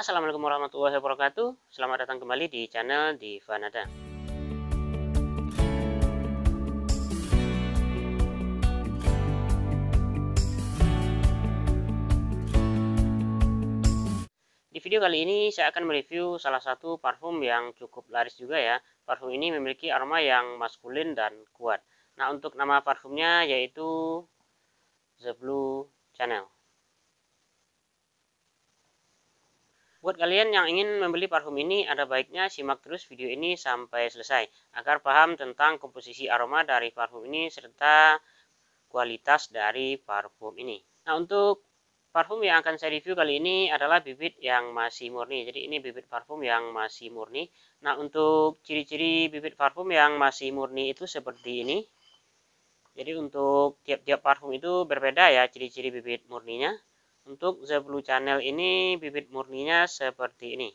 Assalamualaikum warahmatullahi wabarakatuh. Selamat datang kembali di channel Divanada. Di video kali ini saya akan mereview salah satu parfum yang cukup laris juga ya. Parfum ini memiliki aroma yang maskulin dan kuat. Nah, untuk nama parfumnya yaitu The Blue Channel. Buat kalian yang ingin membeli parfum ini, ada baiknya simak terus video ini sampai selesai agar paham tentang komposisi aroma dari parfum ini serta kualitas dari parfum ini. Nah, untuk parfum yang akan saya review kali ini adalah bibit yang masih murni. Jadi ini bibit parfum yang masih murni. Nah, untuk ciri-ciri bibit parfum yang masih murni itu seperti ini. Jadi untuk tiap-tiap parfum itu berbeda ya ciri-ciri bibit murninya. Untuk The Blue Channel ini bibit murninya seperti ini.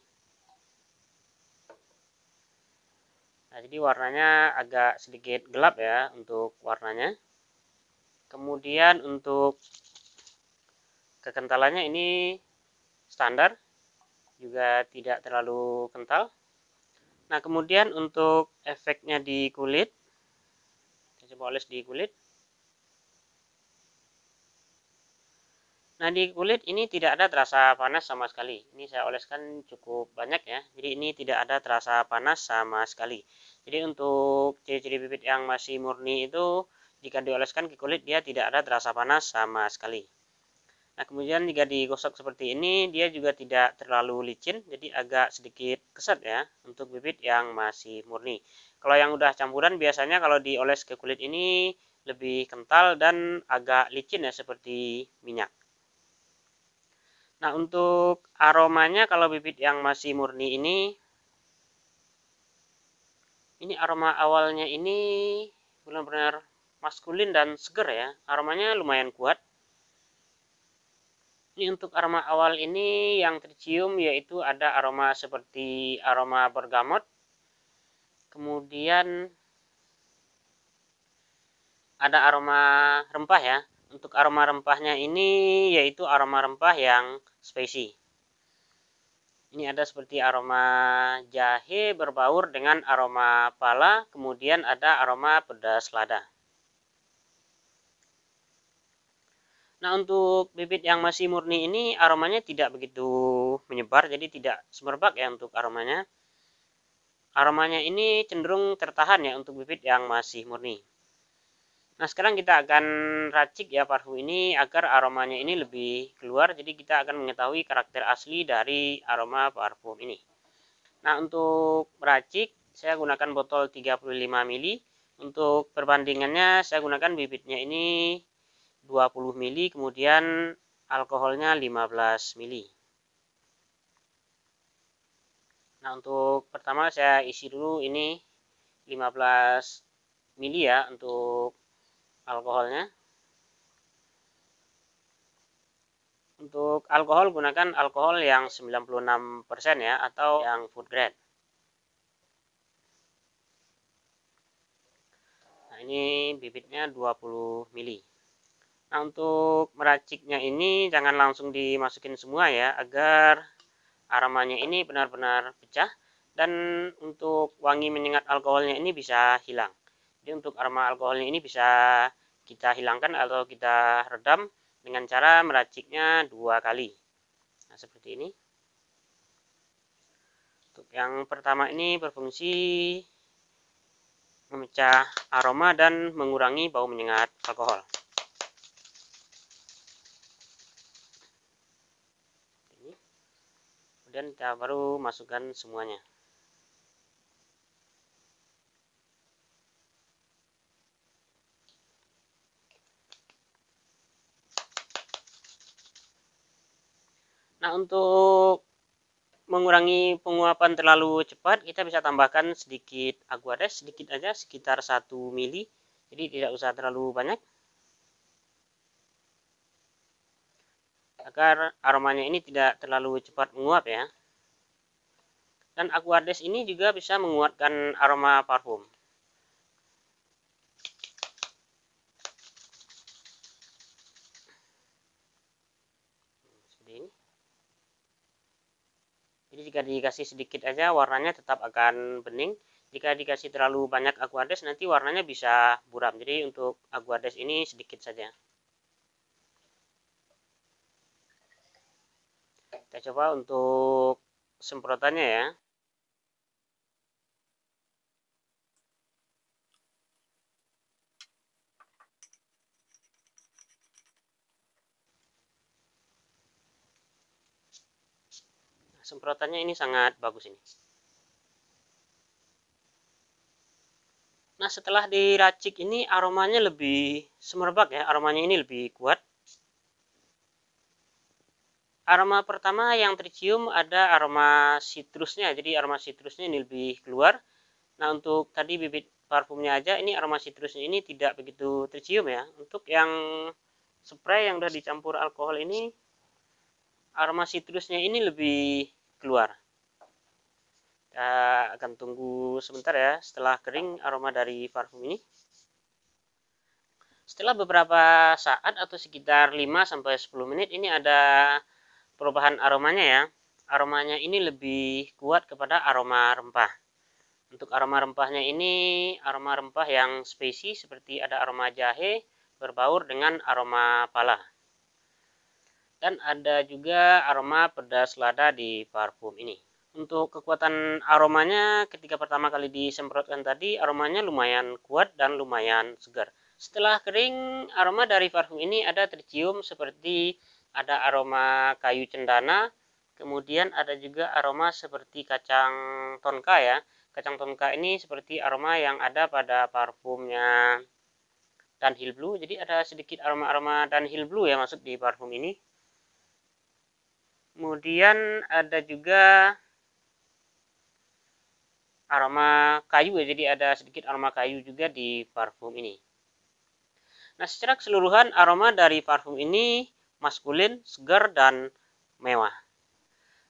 Nah, jadi warnanya agak sedikit gelap ya untuk warnanya. Kemudian untuk kekentalannya ini standar, juga tidak terlalu kental. Nah, kemudian untuk efeknya di kulit, saya coba oles di kulit. Nah di kulit ini tidak ada terasa panas sama sekali. Ini saya oleskan cukup banyak ya. Jadi ini tidak ada terasa panas sama sekali. Jadi untuk ciri-ciri bibit yang masih murni itu jika dioleskan ke kulit dia tidak ada terasa panas sama sekali. Nah kemudian jika digosok seperti ini dia juga tidak terlalu licin. Jadi agak sedikit keset ya untuk bibit yang masih murni. Kalau yang udah campuran biasanya kalau dioles ke kulit ini lebih kental dan agak licin ya seperti minyak. Nah, untuk aromanya kalau bibit yang masih murni ini ini aroma awalnya ini benar-benar maskulin dan seger ya. Aromanya lumayan kuat. Ini untuk aroma awal ini yang tercium yaitu ada aroma seperti aroma bergamot. Kemudian ada aroma rempah ya. Untuk aroma rempahnya ini yaitu aroma rempah yang spicy. Ini ada seperti aroma jahe berbaur dengan aroma pala, kemudian ada aroma pedas lada. Nah, untuk bibit yang masih murni ini aromanya tidak begitu menyebar, jadi tidak semerbak ya untuk aromanya. Aromanya ini cenderung tertahan ya untuk bibit yang masih murni. Nah, sekarang kita akan racik ya parfum ini agar aromanya ini lebih keluar. Jadi kita akan mengetahui karakter asli dari aroma parfum ini. Nah, untuk meracik saya gunakan botol 35 ml. Untuk perbandingannya saya gunakan bibitnya ini 20 ml, kemudian alkoholnya 15 ml. Nah, untuk pertama saya isi dulu ini 15 ml ya untuk alkoholnya untuk alkohol gunakan alkohol yang 96% ya atau yang food grade nah ini bibitnya 20 mili nah untuk meraciknya ini jangan langsung dimasukin semua ya agar aromanya ini benar-benar pecah dan untuk wangi menyengat alkoholnya ini bisa hilang jadi untuk aroma alkohol ini bisa kita hilangkan atau kita redam dengan cara meraciknya dua kali. Nah, seperti ini. Untuk yang pertama ini berfungsi memecah aroma dan mengurangi bau menyengat alkohol. Kemudian kita baru masukkan semuanya. Nah, untuk mengurangi penguapan terlalu cepat, kita bisa tambahkan sedikit aquades sedikit aja, sekitar 1 mili. Jadi tidak usah terlalu banyak. Agar aromanya ini tidak terlalu cepat menguap ya. Dan aquades ini juga bisa menguatkan aroma parfum. jika dikasih sedikit aja warnanya tetap akan bening jika dikasih terlalu banyak aquades nanti warnanya bisa buram jadi untuk aquades ini sedikit saja kita coba untuk semprotannya ya semprotannya ini sangat bagus ini. Nah setelah diracik ini aromanya lebih semerbak ya, aromanya ini lebih kuat. Aroma pertama yang tercium ada aroma citrusnya jadi aroma citrusnya ini lebih keluar. Nah untuk tadi bibit parfumnya aja ini aroma citrusnya ini tidak begitu tercium ya. Untuk yang spray yang sudah dicampur alkohol ini aroma citrusnya ini lebih keluar kita akan tunggu sebentar ya setelah kering aroma dari parfum ini setelah beberapa saat atau sekitar 5-10 menit ini ada perubahan aromanya ya aromanya ini lebih kuat kepada aroma rempah untuk aroma rempahnya ini aroma rempah yang spesies seperti ada aroma jahe berbaur dengan aroma pala dan ada juga aroma pedas lada di parfum ini. Untuk kekuatan aromanya ketika pertama kali disemprotkan tadi aromanya lumayan kuat dan lumayan segar. Setelah kering, aroma dari parfum ini ada tercium seperti ada aroma kayu cendana, kemudian ada juga aroma seperti kacang tonka ya. Kacang tonka ini seperti aroma yang ada pada parfumnya dan hill Blue. Jadi ada sedikit aroma-aroma dan hill Blue ya masuk di parfum ini kemudian ada juga aroma kayu ya jadi ada sedikit aroma kayu juga di parfum ini nah secara keseluruhan aroma dari parfum ini maskulin segar dan mewah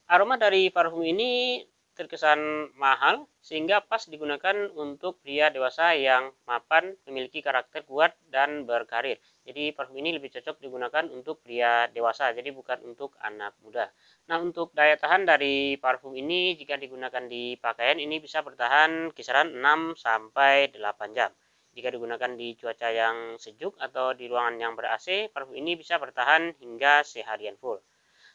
aroma dari parfum ini terkesan mahal sehingga pas digunakan untuk pria dewasa yang mapan, memiliki karakter kuat dan berkarir. Jadi parfum ini lebih cocok digunakan untuk pria dewasa, jadi bukan untuk anak muda. Nah, untuk daya tahan dari parfum ini jika digunakan di pakaian ini bisa bertahan kisaran 6 sampai 8 jam. Jika digunakan di cuaca yang sejuk atau di ruangan yang ber-AC, parfum ini bisa bertahan hingga seharian full.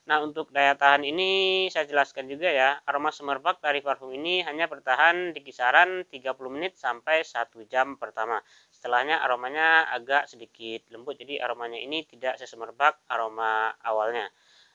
Nah, untuk daya tahan ini saya jelaskan juga ya. Aroma semerbak dari parfum ini hanya bertahan di kisaran 30 menit sampai 1 jam pertama. Setelahnya aromanya agak sedikit lembut. Jadi aromanya ini tidak sesemerbak aroma awalnya.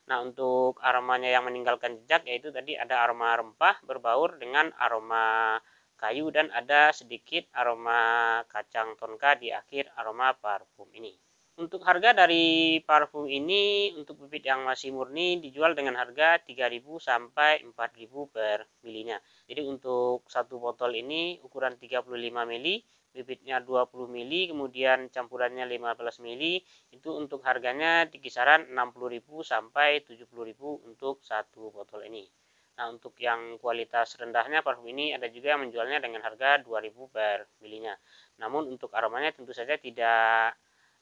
Nah, untuk aromanya yang meninggalkan jejak yaitu tadi ada aroma rempah berbaur dengan aroma kayu dan ada sedikit aroma kacang tonka di akhir aroma parfum ini. Untuk harga dari parfum ini untuk bibit yang masih murni dijual dengan harga 3.000 sampai 4.000 per milinya. Jadi untuk satu botol ini ukuran 35 mili, bibitnya 20 mili, kemudian campurannya 15 mili, itu untuk harganya di kisaran 60.000 sampai 70.000 untuk satu botol ini. Nah, untuk yang kualitas rendahnya parfum ini ada juga yang menjualnya dengan harga 2000 per milinya. Namun untuk aromanya tentu saja tidak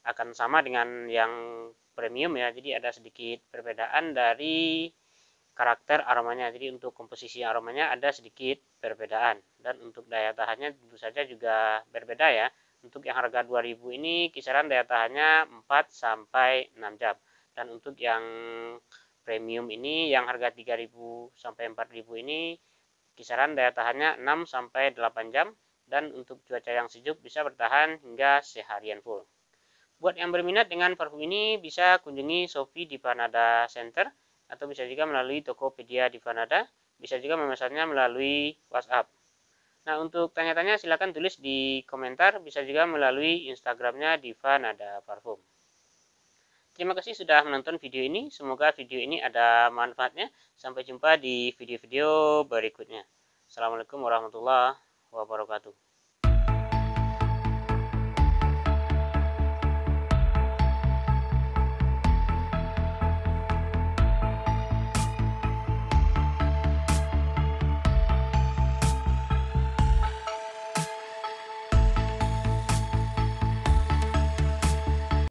akan sama dengan yang premium ya jadi ada sedikit perbedaan dari karakter aromanya jadi untuk komposisi aromanya ada sedikit perbedaan dan untuk daya tahannya tentu saja juga berbeda ya untuk yang harga 2000 ini kisaran daya tahannya 4 sampai 6 jam dan untuk yang premium ini yang harga 3000 sampai 4000 ini kisaran daya tahannya 6 sampai 8 jam dan untuk cuaca yang sejuk bisa bertahan hingga seharian full Buat yang berminat dengan parfum ini bisa kunjungi Sophie di Panada Center atau bisa juga melalui Tokopedia di Panada, bisa juga memesannya melalui WhatsApp. Nah, untuk tanya-tanya silakan tulis di komentar, bisa juga melalui Instagramnya Diva Nada Parfum. Terima kasih sudah menonton video ini, semoga video ini ada manfaatnya. Sampai jumpa di video-video berikutnya. Assalamualaikum warahmatullahi wabarakatuh.